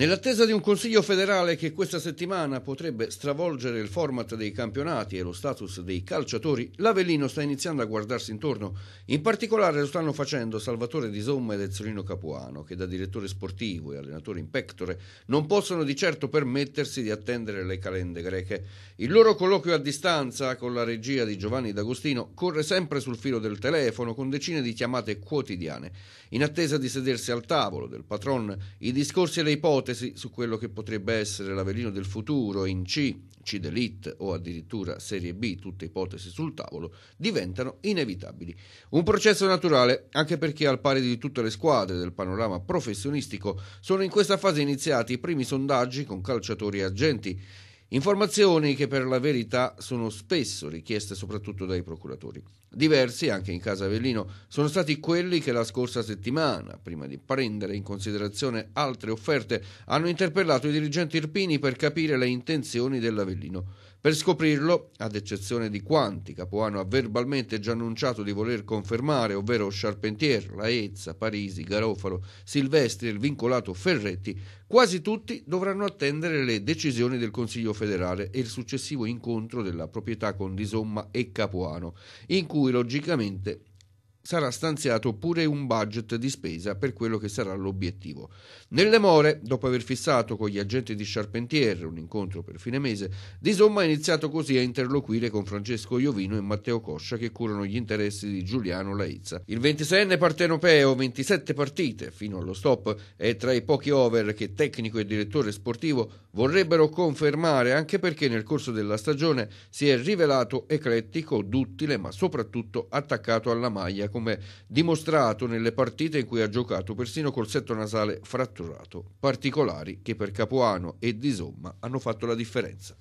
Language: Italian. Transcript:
Nell'attesa di un Consiglio federale che questa settimana potrebbe stravolgere il format dei campionati e lo status dei calciatori, l'Avellino sta iniziando a guardarsi intorno. In particolare lo stanno facendo Salvatore Di Somma ed Ezzolino Capuano, che da direttore sportivo e allenatore in pectore non possono di certo permettersi di attendere le calende greche. Il loro colloquio a distanza con la regia di Giovanni D'Agostino corre sempre sul filo del telefono con decine di chiamate quotidiane. In attesa di sedersi al tavolo del patron, i discorsi e le ipotesi ipotesi su quello che potrebbe essere l'Avellino del futuro in C, C d'Elite o addirittura Serie B, tutte ipotesi sul tavolo, diventano inevitabili. Un processo naturale, anche perché al pari di tutte le squadre del panorama professionistico, sono in questa fase iniziati i primi sondaggi con calciatori e agenti Informazioni che per la verità sono spesso richieste soprattutto dai procuratori. Diversi, anche in casa Avellino, sono stati quelli che la scorsa settimana, prima di prendere in considerazione altre offerte, hanno interpellato i dirigenti irpini per capire le intenzioni dell'Avellino. Per scoprirlo, ad eccezione di quanti Capuano ha verbalmente già annunciato di voler confermare, ovvero Charpentier, Laezza, Parisi, Garofalo, Silvestri e il vincolato Ferretti, quasi tutti dovranno attendere le decisioni del Consiglio federale e il successivo incontro della proprietà con Disomma e Capuano, in cui logicamente sarà stanziato pure un budget di spesa per quello che sarà l'obiettivo. Nelle more, dopo aver fissato con gli agenti di Charpentier un incontro per fine mese, Di Somma ha iniziato così a interloquire con Francesco Iovino e Matteo Coscia che curano gli interessi di Giuliano Laizza. Il 26enne partenopeo, 27 partite fino allo stop, è tra i pochi over che tecnico e direttore sportivo vorrebbero confermare anche perché nel corso della stagione si è rivelato eclettico, duttile ma soprattutto attaccato alla maglia con come dimostrato nelle partite in cui ha giocato persino col setto nasale fratturato, particolari che per Capuano e Di Somma hanno fatto la differenza.